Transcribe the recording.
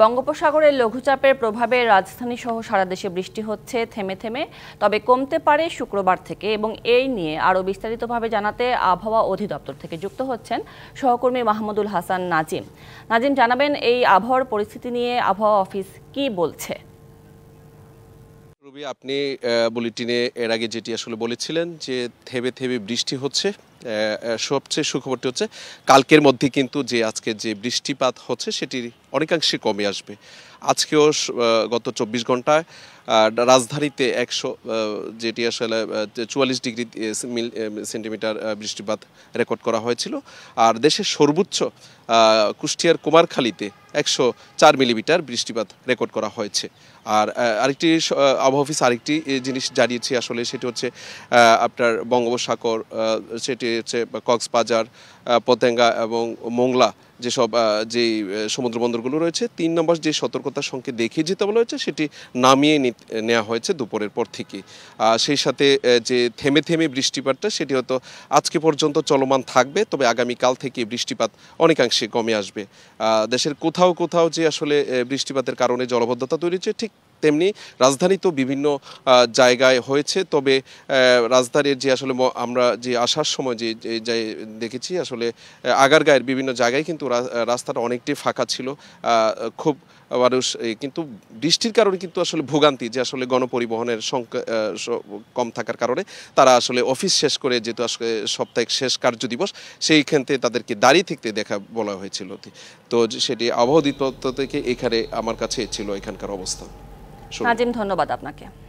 বঙ্গোপসাগরে লঘুচাপের প্রভাবে রাজধানী সহ সারা দেশে বৃষ্টি হচ্ছে থেমে থেমে তবে কমতে পারে শুক্রবার থেকে এবং এই নিয়ে আরও বিস্তারিতভাবে জানাতে আবহাওয়া অধিদপ্তর থেকে যুক্ত হচ্ছেন সহকর্মী মাহমুদুল হাসান নাজিম নাজিম জানাবেন এই আবহাওয়ার পরিস্থিতি নিয়ে আবহাওয়া অফিস কি বলছে রুবি আপনি বুলেটিনে এর আগে যেটি আসলে বলেছিলেন যে থেবে থেবে বৃষ্টি হচ্ছে সবচেয়ে সুখবরটি হচ্ছে কালকের মধ্যে কিন্তু যে আজকে যে বৃষ্টিপাত হচ্ছে সেটি অনেকাংশে কমে আসবে আজকেও গত চব্বিশ ঘন্টায় রাজধানীতে একশো যেটি আসলে চুয়াল্লিশ ডিগ্রি সেন্টিমিটার বৃষ্টিপাত রেকর্ড করা হয়েছিল আর দেশের সর্বোচ্চ কুষ্টিয়ার কুমারখালীতে একশো চার মিলিমিটার বৃষ্টিপাত রেকর্ড করা হয়েছে আর আরেকটি আবহাওয়া অফিস আরেকটি জিনিস জানিয়েছি আসলে সেটি হচ্ছে আপনার বঙ্গোপসাগর সেটি হচ্ছে কক্সবাজার পতেঙ্গা এবং মোংলা যেসব যে সমুদ্র বন্দরগুলো রয়েছে তিন নম্বর যে সতর্কতার সংকেত দেখিয়ে যেতে বলা হয়েছে সেটি নামিয়ে নেওয়া হয়েছে দুপুরের পর থেকে সেই সাথে যে থেমে থেমে বৃষ্টিপাতটা সেটি হয়তো আজকে পর্যন্ত চলমান থাকবে তবে আগামীকাল থেকে বৃষ্টিপাত অনেকাংশে কমে আসবে দেশের কোথাও কোথাও যে আসলে বৃষ্টিপাতের কারণে জলবদ্ধতা তৈরি হচ্ছে ঠিক তেমনি রাজধানী তো বিভিন্ন জায়গায় হয়েছে তবে রাজধানীর যে আসলে আমরা যে আসার সময় যে যে দেখেছি আসলে আগারগাঁয়ের বিভিন্ন জায়গায় কিন্তু রাস্তাটা অনেকটাই ফাঁকা ছিল খুব মানুষ কিন্তু বৃষ্টির কারণে কিন্তু আসলে ভোগান্তি যে আসলে গণপরিবহনের সংখ্যা কম থাকার কারণে তারা আসলে অফিস শেষ করে যেহেতু আসলে সপ্তাহের শেষ কার্য দিবস সেইখান থেকে তাদেরকে দাঁড়িয়ে থাকতে দেখা বলা হয়েছিল তো সেটি আবহাওয়া থেকে এখানে আমার কাছে ছিল এখানকার অবস্থা নাজিম ধন্যবাদ আপনাকে